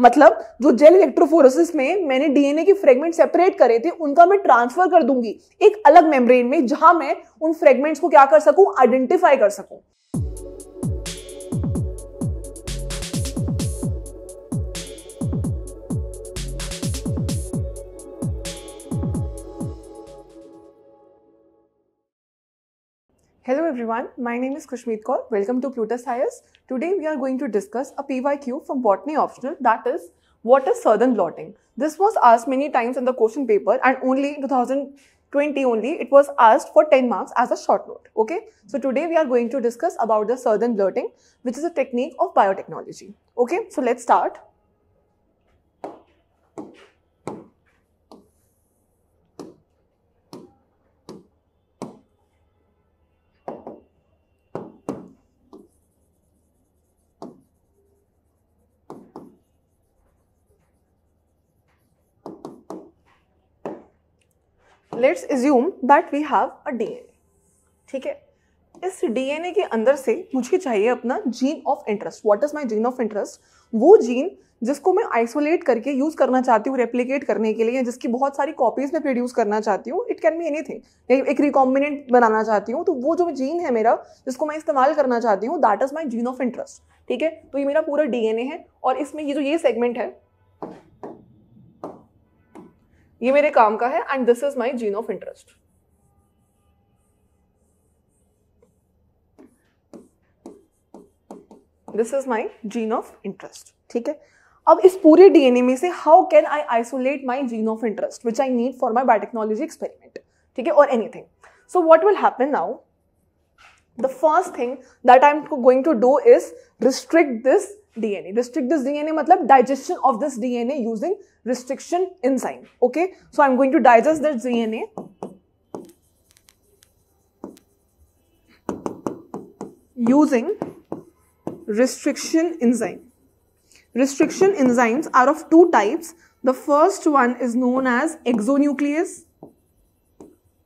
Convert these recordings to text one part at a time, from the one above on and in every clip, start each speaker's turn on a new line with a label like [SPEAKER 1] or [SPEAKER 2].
[SPEAKER 1] मतलब जो jail electrophoresis में मैंने डीएनए के फ्रेगमेंट सेपरेट करे थे उनका मैं ट्रांसफर कर दूंगी एक अलग मेम्ब्रेन में जहां मैं उन फ्रेगमेंट्स को क्या कर सकूं आइडेंटिफाई कर सकूं Hello everyone, my name is Kushmeet Kaur. Welcome to Plutus Science. Today we are going to discuss a PYQ from Botany Optional that is, what is southern blotting? This was asked many times in the question paper and only in 2020 only it was asked for 10 marks as a short note. Okay, so today we are going to discuss about the southern blotting which is a technique of biotechnology. Okay, so let's start. Let's assume that we have a DNA ठीक है इस DNA के अंदर से मुझे चाहिए अपना gene of interest what is my gene of interest वो जीन जिसको मैं आइसोलेट करके यूज़ करना चाहती हूँ रेप्लीकेट करने के लिए जिसकी बहुत सारी कॉपीज में प्रोड्यूस करना चाहती हूँ it can be anything एक रिकॉम्बिनेंट बनाना चाहती हूँ तो वो जो जीन है मेरा जिसको मैं इस्तेमाल करना चाहती हूँ that is my gene of interest ठीक है तो ये मेरा पूरा डीएनए है और इसमें ये जो ये सेगमेंट है ये मेरे काम का है and this is my gene of interest this is my gene of interest ठीक है अब इस पूरे डीएनए में से how can I isolate my gene of interest which I need for my biotechnology experiment ठीक है और anything so what will happen now first thing that I am going to do is restrict this DNA. Restrict this DNA matlab digestion of this DNA using restriction enzyme. Okay. So I'm going to digest this DNA. Using restriction enzyme. Restriction enzymes are of two types. The first one is known as exonuclease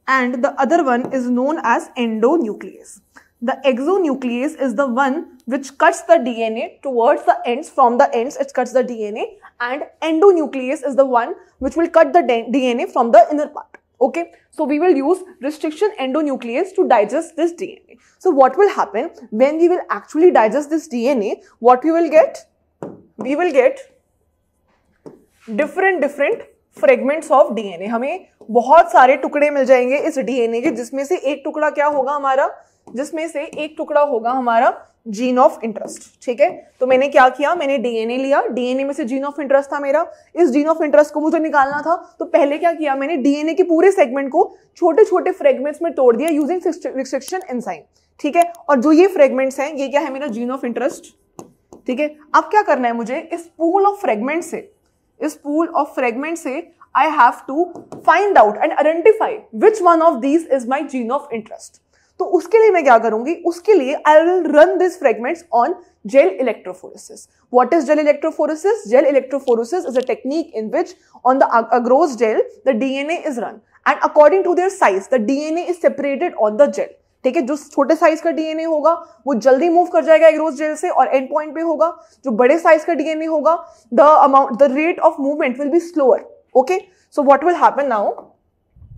[SPEAKER 1] and the other one is known as endonuclease. The exonuclease is the one which cuts the DNA towards the ends, from the ends it cuts the DNA and endonuclease is the one which will cut the DNA from the inner part. Okay, so we will use restriction endonuclease to digest this DNA. So what will happen when we will actually digest this DNA, what we will get? We will get different different fragments of DNA. हमें बहुत सारे टुकड़े मिल जाएंगे इस DNA. के जिसमें से एक टुकड़ा क्या होगा हमारा जिसमें से एक टुकड़ा होगा हमारा जीन ऑफ इंटरेस्ट ठीक है तो मैंने क्या किया मैंने डीएनए लिया डीएनए में से जीन ऑफ इंटरेस्ट था मेरा इस जीन ऑफ इंटरेस्ट को मुझे निकालना था तो पहले क्या किया मैंने डीएनए के पूरे सेगमेंट को छोटे छोटे फ्रेगमेंट्स में तोड़ दिया यूजिंग रिस्ट्रिक्शन एंजाइम ठीक है और जो ये फ्रेगमेंट्स हैं ये क्या है मेरा जीन ऑफ इंटरेस्ट ठीक है अब क्या करना है मुझे इस पूल ऑफ फ्रेगमेंट से इस पूल ऑफ फ्रेगमेंट से I have to find out and identify which one of these is my gene of interest तो उसके लिए मैं क्या करूंगी उसके लिए I will run this fragments on gel electrophoresis what is gel electrophoresis gel electrophoresis is a technique in which on the agarose gel the DNA is run and according to their size the DNA is separated on the gel ठीक है जो छोटे size का DNA होगा वो जल्दी move कर जाएगा एग्रोज जेल से और एंड पॉइंट पे होगा जो बड़े साइज का डीएनए होगा the amount the rate of movement will be slower okay so what will happen now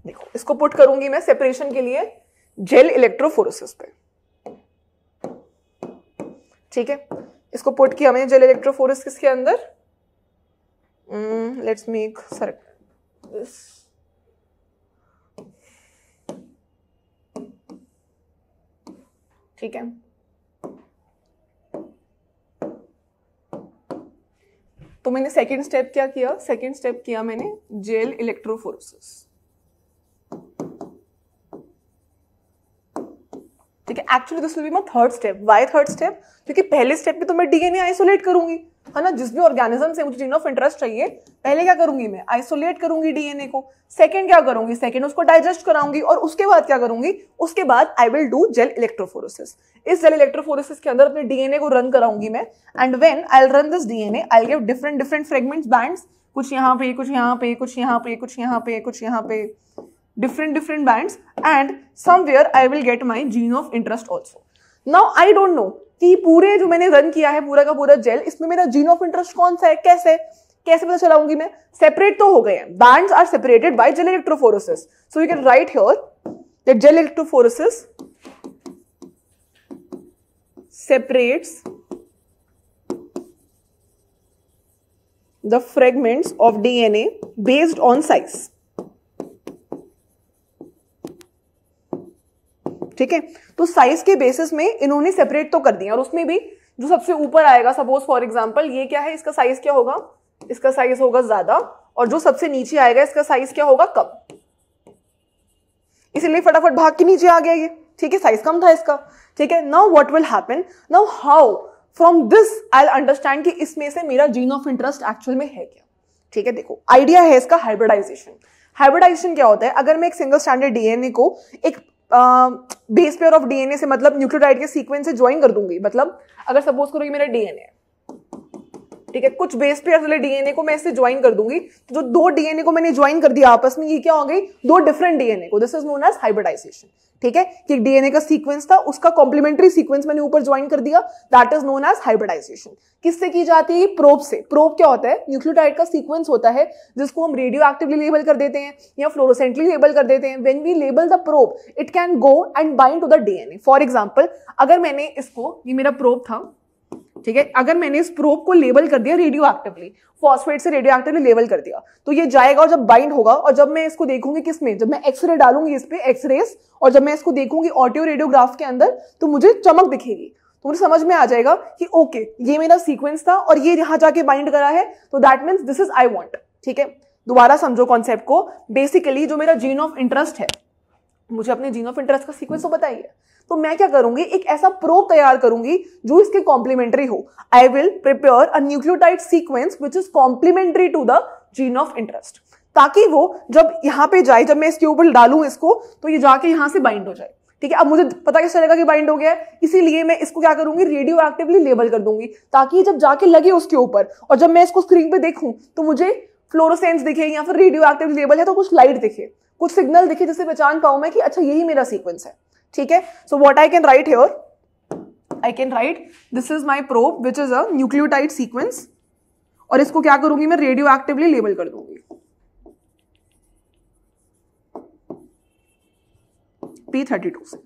[SPEAKER 1] देखो इसको पुट करूंगी मैं सेपरेशन के लिए जेल इलेक्ट्रोफोरोसिस पे ठीक है इसको पुट किया मैंने जेल इलेक्ट्रोफोरिस किसके अंदर लेट्स मेक सर ठीक है तो मैंने सेकंड स्टेप क्या किया सेकंड स्टेप किया मैंने जेल इलेक्ट्रोफोरोसिस ठीक है actually this will be my third step why third step क्योंकि पहले स्टेप में तो मैं डीएनए आइसोलेट करूंगी है ना जिस भी ऑर्गेनिज्म से मुझे जीन ऑफ इंटरेस्ट चाहिए पहले क्या करूंगी मैं आइसोलेट करूंगी डीएनए को सेकंड क्या करूंगी सेकंड उसको डाइजेस्ट कराऊंगी और उसके बाद क्या करूंगी उसके बाद I will do gel electrophoresis इस जेल इलेक्ट्रोफोरोसिस के अंदर अपने डीएनए को रन कराऊंगी मैं and when I run this DNA I give different different fragments bands कुछ यहाँ पे कुछ यहाँ पे कुछ यहाँ पे कुछ यहाँ पे कुछ यहाँ पे different different bands and somewhere I will get my gene of interest also. Now I don't know कि पूरे जो मैंने रन किया है पूरा का पूरा जेल इसमें मेरा जीन ऑफ इंटरेस्ट कौन सा है कैसे कैसे पता चलाऊंगी मैं सेपरेट तो हो गए हैं bands are separated by gel electrophoresis so you can write here that gel electrophoresis separates the fragments of DNA based on size. ठीक है तो साइज के बेसिस में इन्होंने सेपरेट तो कर दिया और उसमें भी जो सबसे ऊपर आएगा सपोज फॉर एग्जाम्पल ये क्या है इसका साइज क्या होगा इसका साइज होगा ज्यादा और जो सबसे नीचे आएगा इसका साइज क्या होगा कम इसीलिए फटाफट भाग के नीचे आ गया ये ठीक है साइज कम था इसका ठीक है now what will happen now how from this I understand कि इसमें से मेरा जीन ऑफ इंटरेस्ट एक्चुअल में है क्या ठीक है देखो आइडिया है इसका हाइब्रिडाइजेशन हाइब्रिडाइजेशन क्या होता है अगर मैं एक सिंगल स्टैंडर्ड डीएनए को एक बेस पेयर ऑफ डीएनए से मतलब न्यूक्लियोटाइड के सीक्वेंस से ज्वाइन कर दूंगी मतलब अगर सपोज करो ये मेरा डीएनए है ठीक है कुछ बेस पेयर वाले डीएनए को मैं इससे ज्वाइन कर दूंगी तो जो दो डीएनए को मैंने ज्वाइन कर दिया आपस में ये क्या हो गई दो डिफरेंट डीएनए को this is known as hybridization ठीक है कि एक डीएनए का सीक्वेंस था उसका कॉम्प्लीमेंट्री सीक्वेंस मैंने ऊपर ज्वाइन कर दिया that is known as hybridization किससे की जाती है प्रोब से प्रोब क्या होता है न्यूक्लियोटाइड का सीक्वेंस होता है जिसको हम रेडियो एक्टिवली लेबल कर देते हैं या फ्लोरोसेंटली लेबल कर देते हैं when we label the probe it can go and bind to the DNA for example अगर मैंने इसको ये मेरा प्रोब था ठीक है अगर मैंने इस प्रोब को लेबल कर दिया रेडियो एक्टिवली फॉस्फेट से रेडियो एक्टिवली लेबल कर दिया तो ये जाएगा और जब बाइंड होगा और जब मैं इसको देखूंगी किसमें जब मैं एक्सरे डालूंगी इस पर एक्सरेज और जब मैं इसको देखूंगी ऑडियो रेडियोग्राफ के अंदर तो मुझे चमक दिखेगी तो मुझे समझ में आ जाएगा कि ओके ये मेरा सीक्वेंस था और ये यहाँ जाके बाइंड करा है तो that means this is I want ठीक है दोबारा समझो कॉन्सेप्ट को बेसिकली जो मेरा जीन ऑफ इंटरेस्ट है मुझे अपने जीन ऑफ इंटरेस्ट का सीक्वेंस तो बताइए तो मैं क्या करूंगी एक ऐसा प्रोब तैयार करूंगी जो इसके कॉम्प्लीमेंट्री हो I will prepare a nucleotide sequence which is complementary to the gene of interest ताकि वो जब यहाँ पे जाए जब मैं इसके ऊपर डालू इसको तो ये जाके यहाँ से बाइंड हो जाए ठीक है अब मुझे पता कैसे चलेगा कि बाइंड हो गया है इसीलिए मैं इसको क्या करूंगी रेडियो एक्टिवली लेबल कर दूंगी ताकि जब जाके लगे उसके ऊपर और जब मैं इसको स्क्रीन पे देखूं तो मुझे फ्लोरोसेंस दिखे या फिर रेडियो एक्टिव लेबल है तो कुछ लाइट दिखे कुछ सिग्नल दिखे जिससे पहचान पाऊं मैं कि अच्छा यही मेरा सीक्वेंस है ठीक है so what I can write here I can write this is my probe which is a nucleotide sequence और इसको क्या करूंगी मैं रेडियो एक्टिवली लेबल कर दूंगी पी थर्टी टू से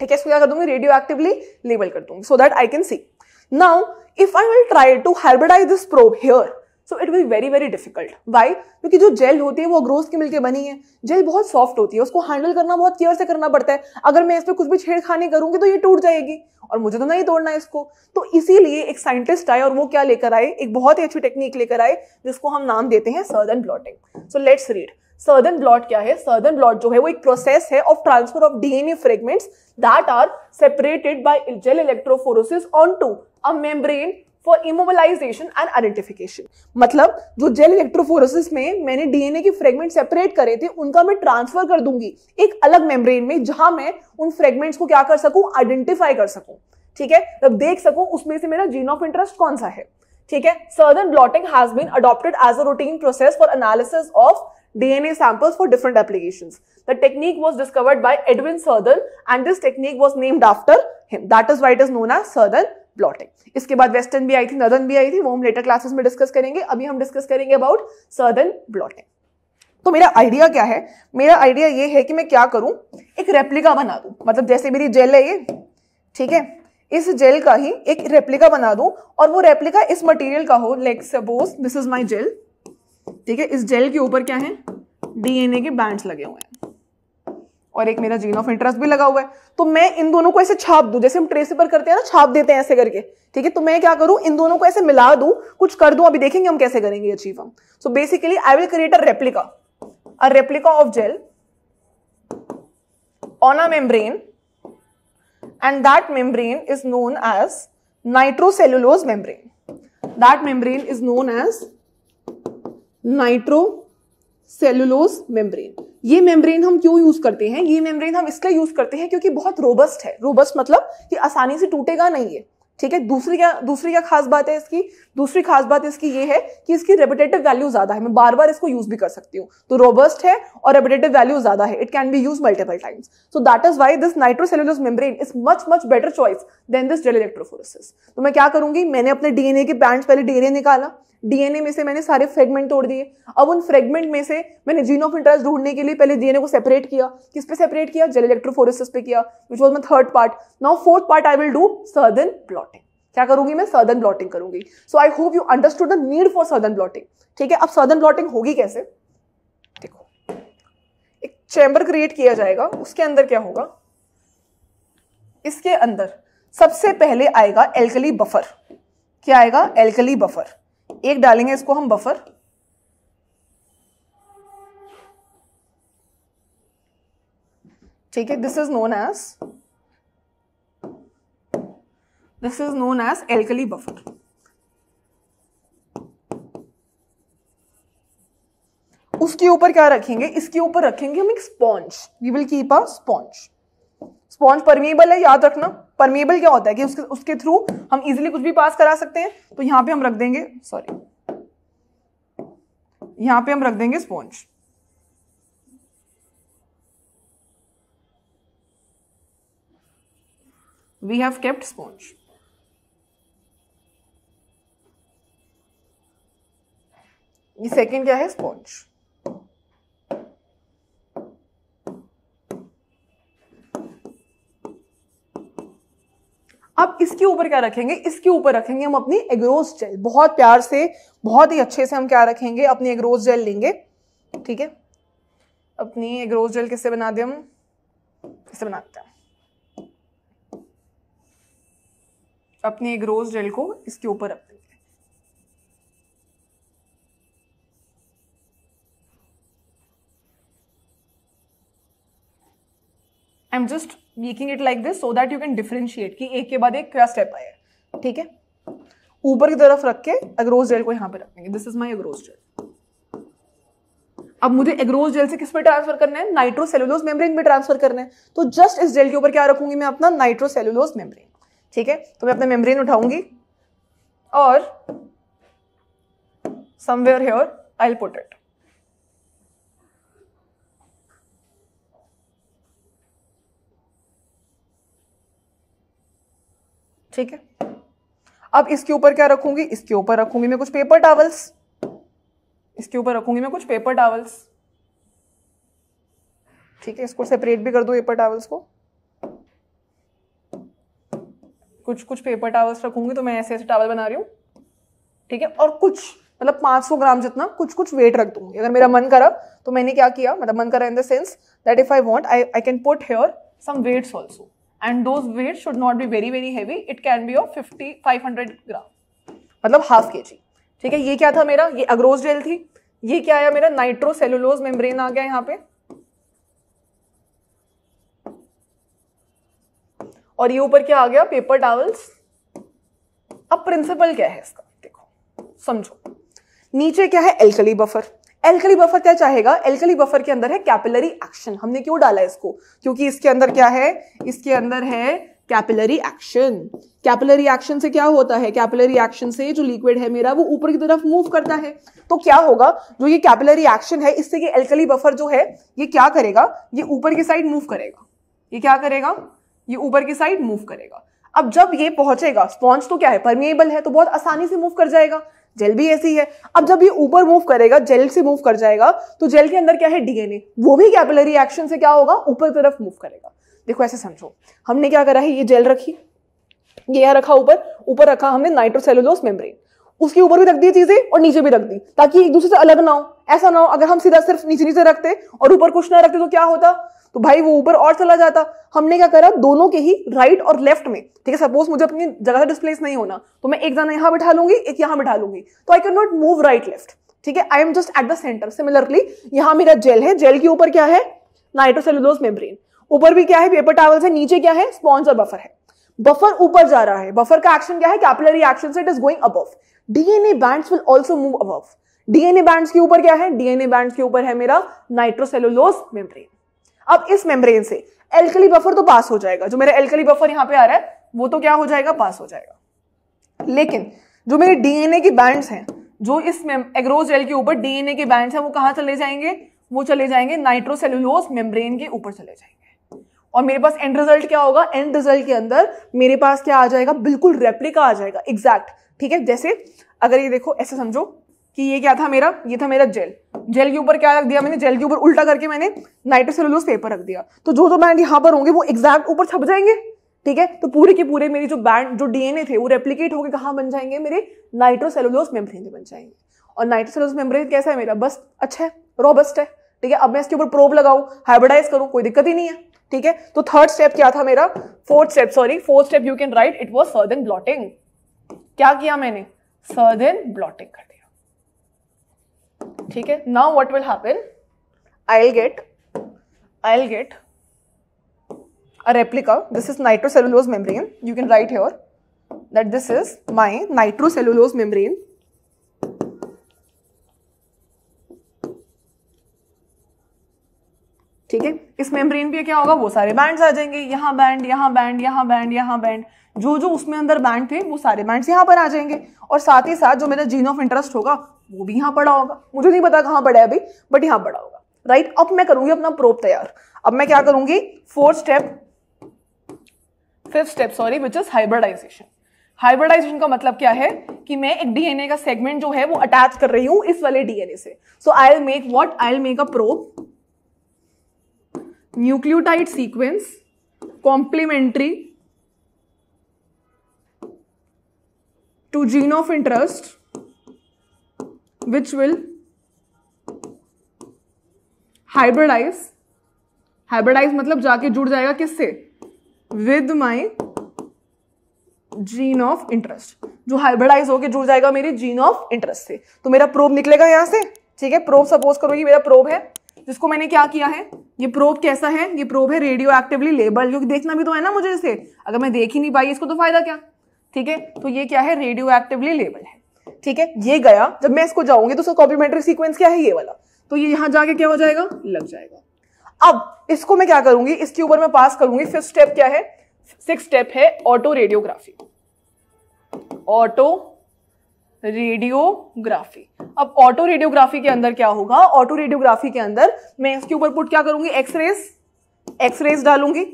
[SPEAKER 1] ठीक है इसको क्या कर दूंगी रेडियो एक्टिवली लेबल कर दूंगी so that I can see now if I will try to hybridize this probe here so it will very very difficult why क्योंकि जो जेल होती है वो अग्रोस की मिलकर बनी है जेल बहुत सॉफ्ट होती है उसको हैंडल करना बहुत केयर से करना पड़ता है अगर मैं इस पर कुछ भी छेड़खानी करूंगी तो ये टूट जाएगी और मुझे तो नहीं तोड़ना है इसको तो इसीलिए एक साइंटिस्ट आए और वो क्या लेकर आए एक बहुत ही अच्छी टेक्निक लेकर आए जिसको हम नाम देते हैं Southern blotting so let's read Southern blot क्या है सर्दन ब्लॉट जो है वो एक प्रोसेस है of transfer of DNA fragments that are separated by gel electrophoresis on to a membrane for immobilization and identification मतलब जो जेल इलेक्ट्रोफोरोसिस में मैंने डीएनए के फ्रेगमेंट सेपरेट करे थे उनका मैं ट्रांसफर कर दूंगी एक अलग मेम्ब्रेन में जहां मैं उन फ्रेगमेंट्स को क्या कर सकूं आइडेंटिफाई कर सकूं ठीक है तब मतलब देख सकूं उसमें से मेरा जीन ऑफ इंटरेस्ट कौन सा है ठीक है Southern blotting has been adopted as a routine process for analysis of DNA samples for different application the technique was discovered by Edwin Southern and this technique was named after him that is white is known as Southern blotting इसके बाद western भी आई थी northern भी आई थी वो हम letter classes में discuss करेंगे अभी हम डिस्कस करेंगे अबाउट सदर्न ब्लॉटिंग तो मेरा आइडिया क्या है मेरा आइडिया ये है कि मैं क्या करूं एक रेप्लिका बना दूं मतलब जैसे मेरी जेल है ये ठीक है इस जेल का ही एक रेप्लिका बना दूं और वो रेप्लिका इस मटेरियल का हो like suppose this is my gel ठीक है इस जेल के ऊपर क्या है डीएनए के बैंड्स लगे हुए हैं और एक मेरा जीन ऑफ इंटरेस्ट भी लगा हुआ है तो मैं इन दोनों को ऐसे छाप दू जैसे हम ट्रेसेपर करते हैं ना छाप देते हैं ऐसे करके ठीक है तो मैं क्या करूं इन दोनों को ऐसे मिला दू कुछ कर दू अभी देखेंगे हम कैसे करेंगे अचीव हम so basically I will create a replica a replica of gel on a membrane and that membrane is known as nitrocellulose membrane that membrane is known as nitrocellulose membrane ये membrane हम क्यों use करते हैं ये membrane हम इसलिए use करते हैं क्योंकि बहुत रोबस्ट है रोबस्ट मतलब कि आसानी से टूटेगा नहीं है ठीक है दूसरी क्या दूसरी क्या खास बात है इसकी दूसरी खास बात इसकी ये है कि इसकी रेपिटेटिव वैल्यू ज्यादा है मैं बार बार इसको यूज भी कर सकती हूँ तो रोबस्ट है और रेपिटेटिव वैल्यू ज्यादा है it can be use multiple times so that is why this nitrocellulose membrane is much much better choice than this gel electrophoresis तो मैं क्या करूंगी मैंने अपने डीएनए के पैंट पहले डीएनए निकाला डीएनए में से मैंने सारे फ्रेगमेंट तोड़ दिए अब उन फ्रेगमेंट में से मैंने जीन ऑफ इंटरेस्ट ढूंढने के लिए पहले डीएनए को सेपरेट किया किस पे सेपरेट किया जेल इलेक्ट्रोफोरिस पे किया which was my third part now fourth part I will do Southern blotting क्या करूंगी मैं सर्दन ब्लॉटिंग करूंगी so I hope you understood the need for Southern blotting ठीक है अब सर्दन ब्लॉटिंग होगी कैसे देखो एक चैम्बर क्रिएट किया जाएगा उसके अंदर क्या होगा इसके अंदर सबसे पहले आएगा एल्कली बफर क्या आएगा एल्कली बफर एक डालेंगे इसको हम बफर ठीक है this is known as this is known as alkali buffer उसके ऊपर क्या रखेंगे इसके ऊपर रखेंगे हम एक sponge we will keep a sponge sponge permeable है याद रखना परमिएबल क्या होता है कि उसके उसके थ्रू हम इजिली कुछ भी पास करा सकते हैं तो यहां पे हम रख देंगे सॉरी यहां पे हम रख देंगे sponge we have kept sponge ये सेकंड क्या है स्पॉन्ज अब इसके ऊपर क्या रखेंगे इसके ऊपर रखेंगे हम अपनी एग्रोस जेल बहुत प्यार से बहुत ही अच्छे से हम क्या रखेंगे अपनी एग्रोस जेल लेंगे ठीक है अपनी एग्रोस जेल किससे बनाते हम किससे बनाते हैं अपनी एग्रोस जेल को इसके ऊपर रख देंगे I am just making it like this so that you can differentiate कि एक के बाद एक क्या स्टेप आया ठीक है ऊपर की तरफ रख के अग्रोज जेल को यहां पर रखेंगे this is my agarose gel अब मुझे एग्रोज जेल से किस पे ट्रांसफर करना है नाइट्रोसेलुलोज मेम्ब्रेन में ट्रांसफर करना है तो जस्ट इस जेल के ऊपर क्या रखूंगी मैं अपना नाइट्रोसेलुलोज मेम्ब्रेन ठीक है तो मैं अपना मेम्ब्रेन उठाऊंगी और somewhere here I put it ठीक है अब इसके ऊपर क्या रखूंगी इसके ऊपर रखूंगी मैं कुछ पेपर टावल्स इसके ऊपर रखूंगी मैं कुछ पेपर टावल्स ठीक है इसको सेपरेट भी कर दो पेपर टावल्स को कुछ कुछ पेपर टावल्स रखूंगी तो मैं ऐसे ऐसे टावल बना रही हूं ठीक है और कुछ मतलब 500 ग्राम जितना कुछ कुछ वेट रख दूंगी अगर मेरा मन करा तो मैंने क्या किया मतलब मन करा in the sense that if I want I I can put here some weights also and those weight should not be very very heavy it can be of fifty five hundred gram मतलब half के जी ठीक है ये क्या था मेरा ये अग्रोज jail थी ये क्या आया मेरा नाइट्रोसेलुलोज मेम्ब्रेन आ गया यहाँ पे और ये ऊपर क्या आ गया पेपर टावल्स अब प्रिंसिपल क्या है इसका देखो समझो नीचे क्या है एल्कली बफर एल्कली बफर क्या चाहेगा एल्कली बफर के अंदर है कैपिलरी एक्शन हमने क्यों डाला इसको क्योंकि इसके अंदर क्या है इसके अंदर है कैपिलरी एक्शन कैपिलरी एक्शन से क्या होता है कैपिलरी एक्शन से जो लिक्विड है मेरा वो ऊपर की तरफ मूव करता है तो क्या होगा जो ये कैपिलरी एक्शन है इससे ये एल्कली बफर जो है ये क्या करेगा ये ऊपर की साइड मूव करेगा ये क्या करेगा ये ऊपर की साइड मूव करेगा अब जब ये पहुंचेगा स्पॉन्ज तो क्या है परमिएबल है तो बहुत आसानी से मूव कर जाएगा जेल भी ऐसी है अब जब ये ऊपर मूव करेगा जेल से मूव कर जाएगा तो जेल के अंदर क्या है डीएनए वो भी कैपिलरी एक्शन से क्या होगा ऊपर तरफ मूव करेगा देखो ऐसे समझो हमने क्या करा है ये जेल रखी ये यहाँ रखा ऊपर ऊपर रखा हमने नाइट्रोसेलुलोस मेम्ब्रेन उसके ऊपर भी रख दी चीजें और नीचे भी रख दी ताकि एक दूसरे से अलग ना हो ऐसा ना हो अगर हम सीधा सिर्फ नीचे नीचे रखते और ऊपर कुछ ना रखते तो क्या होता तो भाई वो ऊपर और चला जाता हमने क्या करा दोनों के ही राइट और लेफ्ट में ठीक है सपोज मुझे अपनी जगह से डिस्प्लेस नहीं होना तो मैं एक जाना यहां बिठा लूंगी एक यहां बिठा लूंगी तो I can not move right left ठीक है I am just at the centre similarly यहां मेरा जेल है जेल के ऊपर क्या है नाइट्रोसेलुलोज मेम्ब्रेन ऊपर भी क्या है पेपर टावल्स है नीचे क्या है स्पॉन्ज और बफर है बफर ऊपर जा रहा है बफर का एक्शन क्या है कैपिलरी एक्शन से it is going above DNA bands will also move above DNA bands के ऊपर क्या है डीएनए बैंड्स के ऊपर है मेरा नाइट्रोसेलुलोज मेम्ब्रेन अब इस मेम्ब्रेन से एल्कली बफर तो पास हो जाएगा जो मेरा एल्कली बफर यहां पे आ रहा है वो तो क्या हो जाएगा पास हो जाएगा लेकिन जो मेरे डीएनए के बैंड्स हैं जो इस एग्रोज जेल के ऊपर डीएनए के बैंड्स हैं वो कहां चले जाएंगे वो चले जाएंगे नाइट्रोसेलुलोज मेम्ब्रेन के ऊपर चले जाएंगे और मेरे पास एंड रिजल्ट क्या होगा एंड रिजल्ट के अंदर मेरे पास क्या आ जाएगा बिल्कुल रेप्लिका आ जाएगा एग्जैक्ट ठीक है जैसे अगर ये देखो ऐसे समझो कि ये क्या था मेरा ये था मेरा जेल जेल के ऊपर क्या रख दिया मैंने जेल के ऊपर उल्टा करके मैंने नाइट्रोसेलुलोज पेपर रख दिया तो जो जो बैंड यहाँ पर होंगे वो एग्जैक्ट ऊपर छप जाएंगे ठीक है तो पूरे के पूरे मेरी जो बैंड जो डीएनए थे वो रेप्लीकेट होकर कहाँ बन जाएंगे मेरे नाइट्रोसेलुलोज मेम्ब्रेन बन जाएंगे और नाइट्रोसेलुलोज मेम्ब्रेन कैसा है मेरा बस अच्छा है रोबस्ट है ठीक है अब मैं इसके ऊपर प्रोब लगाऊ हाइब्रिडाइज करूँ कोई दिक्कत ही नहीं है ठीक है तो थर्ड स्टेप क्या था मेरा fourth step sorry fourth step you can write it was Southern blotting क्या किया मैंने सर्दन ब्लॉटिंग ठीक है now what will happen I will get I'll get a replica this is nitrocellulose membrane you can write here that this is my nitrocellulose membrane ठीक है इस membrane पे क्या होगा वो सारे बैंड्स आ जाएंगे यहाँ बैंड यहाँ बैंड यहाँ बैंड यहाँ बैंड जो जो उसमें अंदर बैंड थे वो सारे बैंड्स यहाँ पर आ जाएंगे और साथ ही साथ जो मेरा जीन ऑफ इंटरेस्ट होगा वो भी यहाँ पड़ा होगा मुझे नहीं पता कहाँ पड़ा है अभी बट यहाँ पड़ा होगा राइट अब मैं करूंगी अपना प्रोप तैयार अब मैं क्या करूंगी fourth step fifth step sorry which is hybridization hybridization का मतलब क्या है कि मैं एक डीएनए का सेगमेंट जो है वो अटैच कर रही हूं इस वाले डीएनए से so I make what I make a probe nucleotide sequence complementary to gene of interest which will hybridize hybridize मतलब जाके जुड़ जाएगा किससे with my gene of interest जो हाइब्रिडाइज होके जुड़ जाएगा मेरे जीन ऑफ इंटरेस्ट से तो मेरा प्रोब निकलेगा यहां से ठीक है प्रोब सपोज करो कि मेरा प्रोब है जिसको मैंने क्या किया है ये प्रोब कैसा है ये प्रोब है रेडियो एक्टिवली लेबल क्योंकि देखना भी तो है ना मुझे इसे अगर मैं देख ही नहीं पाई इसको तो फायदा क्या ठीक है तो ये क्या है रेडियो एक्टिवली लेबल है ठीक है ये गया जब मैं इसको जाऊंगी तो उसका कॉम्प्लीमेंट्री सीक्वेंस क्या है ये वाला तो ये यहां जाके क्या हो जाएगा लग जाएगा अब इसको मैं क्या करूंगी इसके ऊपर मैं पास करूंगी फिफ्थ स्टेप क्या है सिक्स स्टेप है ऑटो रेडियोग्राफी ऑटो रेडियोग्राफी अब ऑटो रेडियोग्राफी के अंदर क्या होगा ऑटो रेडियोग्राफी के अंदर मैं इसके ऊपर पुट क्या करूंगी एक्सरेज एक्सरेज डालूंगी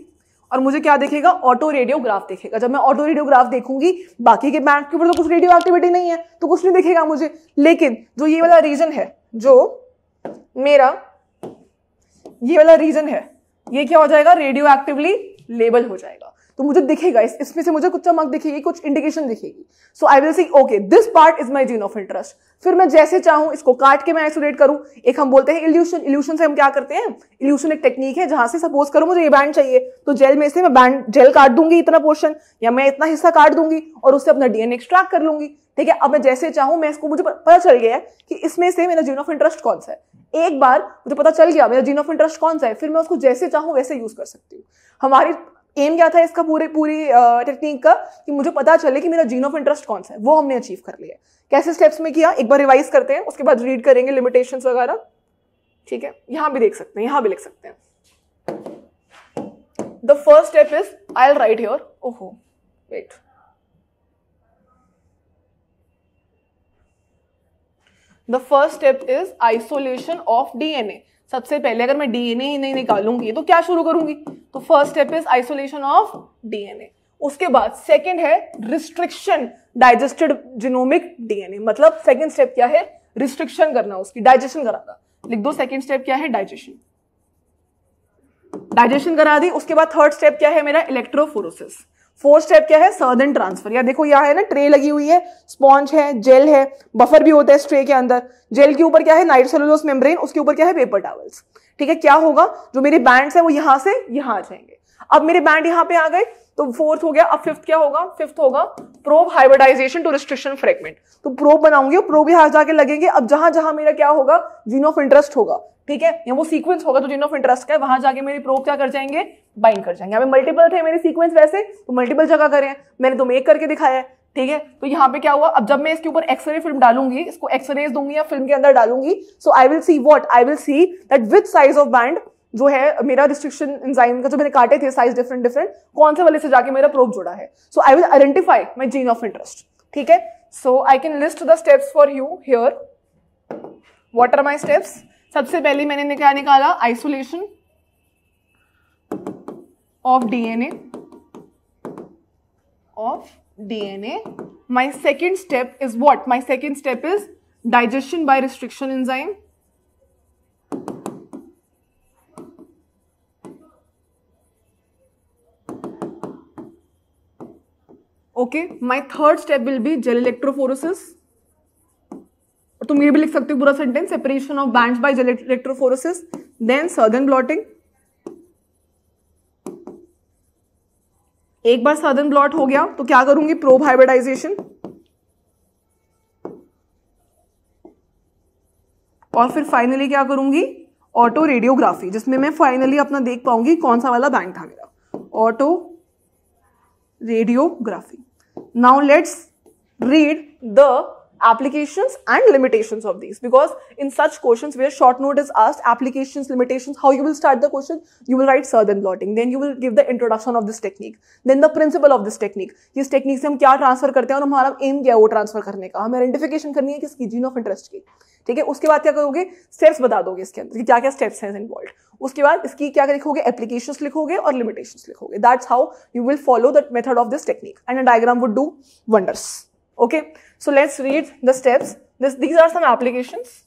[SPEAKER 1] और मुझे क्या देखेगा ऑटो रेडियोग्राफ देखेगा जब मैं ऑटो रेडियोग्राफ देखूंगी बाकी के बैंड के ऊपर तो कुछ रेडियो एक्टिविटी नहीं है तो कुछ नहीं देखेगा मुझे लेकिन जो ये वाला रीजन है जो मेरा ये वाला रीजन है ये क्या हो जाएगा रेडियो एक्टिवली लेबल हो जाएगा तो मुझे दिखेगा इस इसमें से मुझे कुछ चमक दिखेगी कुछ इंडिकेशन दिखेगी so I will see okay this part is my gene of interest फिर मैं जैसे चाहूं इसको काट के मैं आइसोलेट करूं एक हम बोलते हैं इल्यूशन इल्यूशन से हम क्या करते हैं इल्यूशन एक टेक्निक है जहां से सपोज करो मुझे ये बैंड चाहिए तो जेल में से मैं बैंड जेल काट दूंगी इतना पोर्शन या मैं इतना हिस्सा काट दूंगी और उससे अपना डीएनए एक्सट्रैक्ट कर लूंगी ठीक है अब मैं जैसे चाहूं मैं इसको मुझे पता चल गया है कि इसमें से मेरा जीन ऑफ इंटरेस्ट कौन सा है एक बार मुझे पता चल गया मेरा जीन ऑफ इंटरेस्ट कौन सा है फिर मैं उसको जैसे चाहूँ वैसे यूज कर सकती हूँ हमारी एम क्या था इसका पूरे पूरी टेक्निक का कि मुझे पता चले कि मेरा जीन ऑफ इंटरेस्ट कौन सा है वो हमने अचीव कर लिया कैसे स्टेप्स में किया एक बार रिवाइज करते हैं उसके बाद रीड करेंगे लिमिटेशंस वगैरह ठीक है यहां भी देख सकते हैं यहां भी लिख सकते हैं the first step is I write your ओहो wait the first step is isolation of DNA सबसे पहले अगर मैं डीएनए ही नहीं निकालूंगी तो क्या शुरू करूंगी तो first step is isolation of DNA उसके बाद सेकेंड है रिस्ट्रिक्शन डाइजेस्टेड जिनोमिक डीएनए मतलब सेकेंड स्टेप क्या है रिस्ट्रिक्शन करना उसकी डाइजेशन कराना लिख दो सेकेंड स्टेप क्या है डाइजेशन डाइजेशन करा दी उसके बाद थर्ड स्टेप क्या है मेरा इलेक्ट्रोफोरोसिस फोर्थ स्टेप क्या है सर्दन ट्रांसफर या देखो यहाँ है ना ट्रे लगी हुई है स्पॉन्ज है जेल है बफर भी होता है इस ट्रे के अंदर जेल के ऊपर क्या है नाइट्रोसेलुलोस मेम्ब्रेन उसके ऊपर क्या है पेपर टावल्स ठीक है क्या होगा जो मेरे बैंड्स है वो यहां से यहां आ जाएंगे अब मेरे बैंड यहां पे आ गए तो फोर्थ हो गया अब फिफ्थ क्या होगा फिफ्थ होगा probe hybridization to restriction fragment तो प्रोब बनाऊंगी प्रोब यहां जाके लगेंगे अब जहां जहां मेरा क्या होगा जीन ऑफ इंटरेस्ट होगा ठीक है या वो सीक्वेंस होगा तो जिन ऑफ इंटरेस्ट का है वहां जाके मेरे प्रोब क्या कर जाएंगे बाइंड कर जाएंगे अभी मल्टीपल थे मेरे सीक्वेंस वैसे तो मल्टीपल जगह करें मैंने तुम एक करके दिखाया है ठीक है तो यहाँ पे क्या हुआ अब जब मैं इसके ऊपर एक्सरे फिल्म डालूंगी इसको एक्सरेज दूंगी या फिल्म के अंदर डालूंगी so I will see what I will see that with size of band जो है मेरा रिस्ट्रिक्शन इंजाइम का जो मैंने काटे थे साइज डिफरेंट डिफरेंट कौन से वाले से जाके मेरा प्रोब जुड़ा है so I will identify my gene of interest ठीक है so I can list the steps for you here what are my steps सबसे पहले मैंने क्या निकाला isolation of DNA of DNA my second step is what my second step is digestion by restriction enzyme okay my third step will be gel electrophoresis और तुम ये भी लिख सकते हो पूरा sentence separation of band bye electrophoresis then southern blotting एक बार सदर्न ब्लॉट हो गया तो क्या करूंगी प्रोब हाइब्रिडाइजेशन और फिर फाइनली क्या करूंगी ऑटो रेडियोग्राफी जिसमें मैं फाइनली अपना देख पाऊंगी कौन सा वाला बैंड था मेरा auto radiography now let's read the applications and limitations of these because in such questions where short note is asked applications limitations how you will start the question you will write southern blotting then you will give the introduction of this technique then the principle of this technique इस technique se hum kya transfer karte hain aur hamara aim kya hai wo transfer karne ka hum identification karni hai kiski gene of interest ki की ठीक है उसके बाद क्या करोगे steps बता दोगे इसके अंदर kya क्या स्टेप्स हैं इन्वॉल्व उसके बाद इसकी kya likhoge applications likhoge aur limitations likhoge that's how you will follow that method of this technique and a diagram would do wonders okay So let's read the steps. This, these are some applications.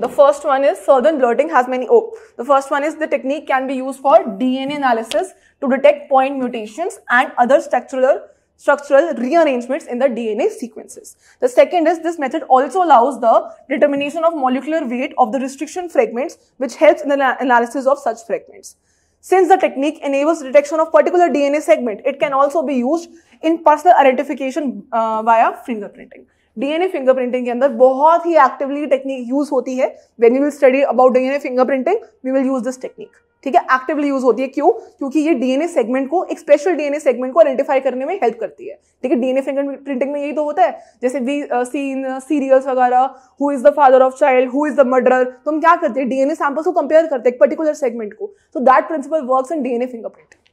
[SPEAKER 1] The first one is southern blotting has many. Oh, the first one is the technique can be used for DNA analysis to detect point mutations and other structural structural rearrangements in the DNA sequences. The second is this method also allows the determination of molecular weight of the restriction fragments which helps in the analysis of such fragments. Since the technique enables detection of particular DNA segment, it can also be used in personal identification uh, via fingerprinting. DNA fingerprinting के अंदर बहुत ही actively technique use होती है when you will study about DNA fingerprinting we will use this technique ठीक है actively use होती है क्यों क्योंकि ये डीएनए सेगमेंट को एक स्पेशल डीएनए सेगमेंट को आइडेंटिफाई करने में हेल्प करती है ठीक है डीएनए फिंगर प्रिंटिंग में यही तो होता है जैसे वी सीन सीरियल्स वगैरह who is the father of child who is the murder तो हम क्या करते हैं डीएनए सैंपल्स को कंपेयर करते हैं एक पर्टिकुलर सेगमेंट को so that principle works in DNA fingerprinting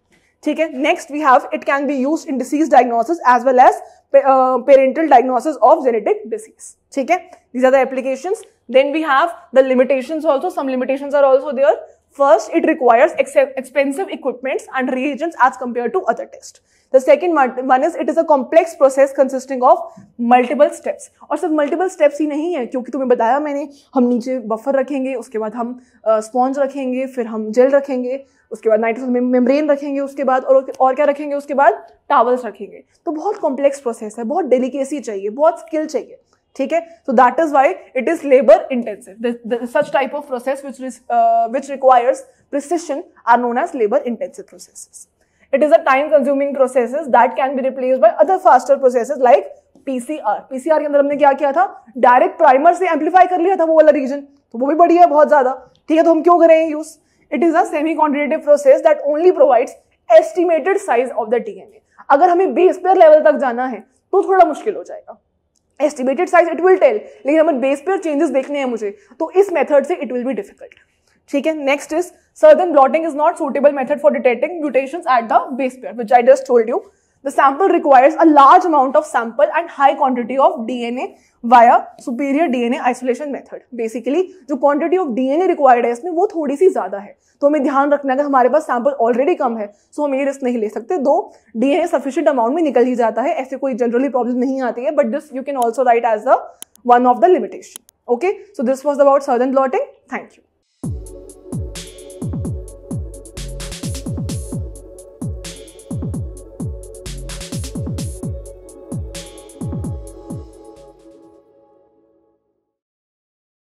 [SPEAKER 1] ठीक है next we have it can be use in disease diagnosis as well as parental diagnosis of genetic disease ठीक है these are the applications then we have the limitations also some limitations are also there First, it requires ex expensive equipments and reagents as compared to other tests. The second one is it is a complex process consisting of multiple steps. और सिर्फ multiple steps ही नहीं है क्योंकि तुम्हें बताया मैंने हम नीचे बफर रखेंगे उसके बाद हम स्पॉन्ज uh, रखेंगे फिर हम जेल रखेंगे उसके बाद नाइट्रोस में मेम्ब्रेन रखेंगे उसके बाद और और क्या रखेंगे उसके बाद टावल्स रखेंगे तो बहुत कॉम्प्लेक्स प्रोसेस है बहुत डेलिकेसी चाहिए बहुत स्किल चाहिए ठीक है so that is why it is labour intensive such type of process which which requires precision are known as labour intensive process it is a time consuming process that can be replace by other faster process like PCR PCR के अंदर हमने क्या किया था direct primer से amplify कर लिया था वो वाला रीजन तो वो भी बढ़िया है बहुत ज्यादा ठीक है तो हम क्यों करें use it is a semi quantitative process that only provides estimated size of the DNA अगर हमें बेस पेयर लेवल तक जाना है तो थोड़ा मुश्किल हो जाएगा estimated size it will tell लेकिन हमें बेस पेयर चेंजेस देखने हैं मुझे तो इस मेथड से इट विल बी डिफिकल्ट ठीक है next is southern blotting is not suitable method for detecting mutation at the base pair which I just told you The sample requires a large amount of sample and high quantity of DNA via superior DNA isolation method. Basically, जो quantity of DNA required है इसमें वो थोड़ी सी ज़्यादा है तो हमें ध्यान रखना है हमारे पास सैंपल ऑलरेडी कम है सो हम ये रिस्क नहीं ले सकते दो डीएनए सफिशियंट अमाउंट में निकल ही जाता है ऐसे कोई जनरली प्रॉब्लम नहीं आती है but this you can also write as the one of the limitation okay so this was about southern blotting thank you